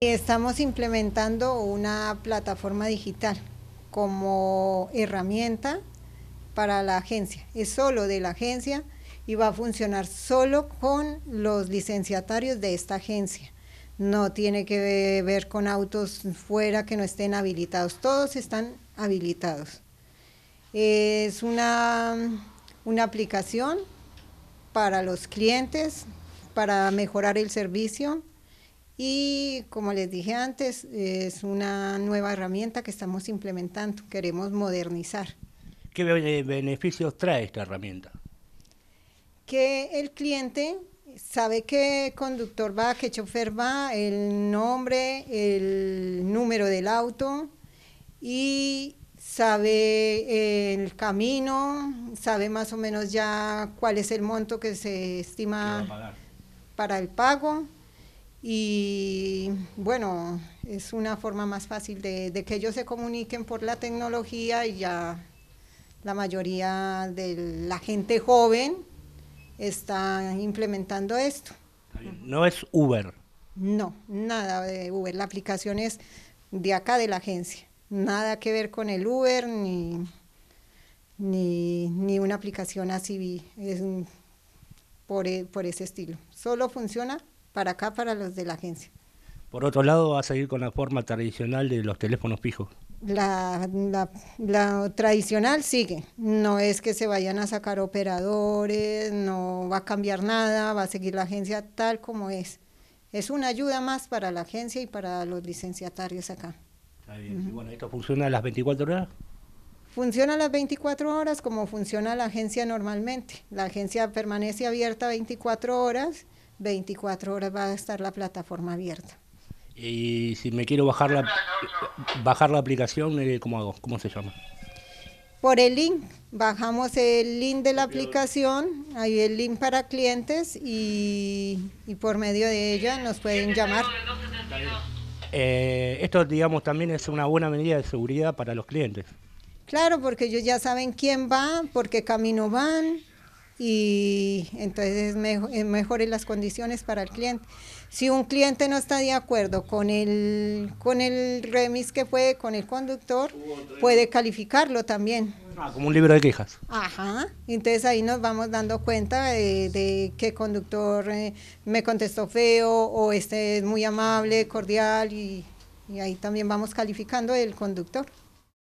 Estamos implementando una plataforma digital como herramienta para la agencia. Es solo de la agencia y va a funcionar solo con los licenciatarios de esta agencia. No tiene que ver con autos fuera que no estén habilitados. Todos están habilitados. Es una, una aplicación para los clientes, para mejorar el servicio. Y como les dije antes, es una nueva herramienta que estamos implementando, queremos modernizar. ¿Qué eh, beneficios trae esta herramienta? Que el cliente sabe qué conductor va, qué chofer va, el nombre, el número del auto y sabe eh, el camino, sabe más o menos ya cuál es el monto que se estima para el pago y bueno, es una forma más fácil de, que ellos se comuniquen por la tecnología y ya la mayoría de la gente joven está implementando esto. No es Uber. No, nada de Uber. La aplicación es de acá de la agencia. Nada que ver con el Uber ni, ni, ni una aplicación así es por, e, por ese estilo. Solo funciona para acá, para los de la agencia. Por otro lado, va a seguir con la forma tradicional de los teléfonos fijos. La, tradicional sigue, no es que se vayan a sacar operadores, no va a cambiar nada, va a seguir la agencia tal como es. Es una ayuda más para la agencia y para los licenciatarios acá. Está bien, y bueno, ¿esto funciona a las 24 horas? Funciona a las 24 horas como funciona la agencia normalmente. La agencia permanece abierta 24 horas 24 horas va a estar la plataforma abierta. Y si me quiero bajar la, bajar la aplicación, eh, ¿cómo hago? ¿Cómo se llama? Por el link, bajamos el link de la aplicación, hay el link para clientes y, por medio de ella nos pueden llamar. Eh, esto, digamos, también es una buena medida de seguridad para los clientes. Claro, porque ellos ya saben quién va, por qué camino van, y entonces es, eh, las condiciones para el cliente. Si un cliente no está de acuerdo con el, con el remis que fue con el conductor, puede calificarlo también. Ah, como un libro de quejas. Ajá, entonces ahí nos vamos dando cuenta de, qué conductor eh, me contestó feo o este es muy amable, cordial y, y ahí también vamos calificando el conductor.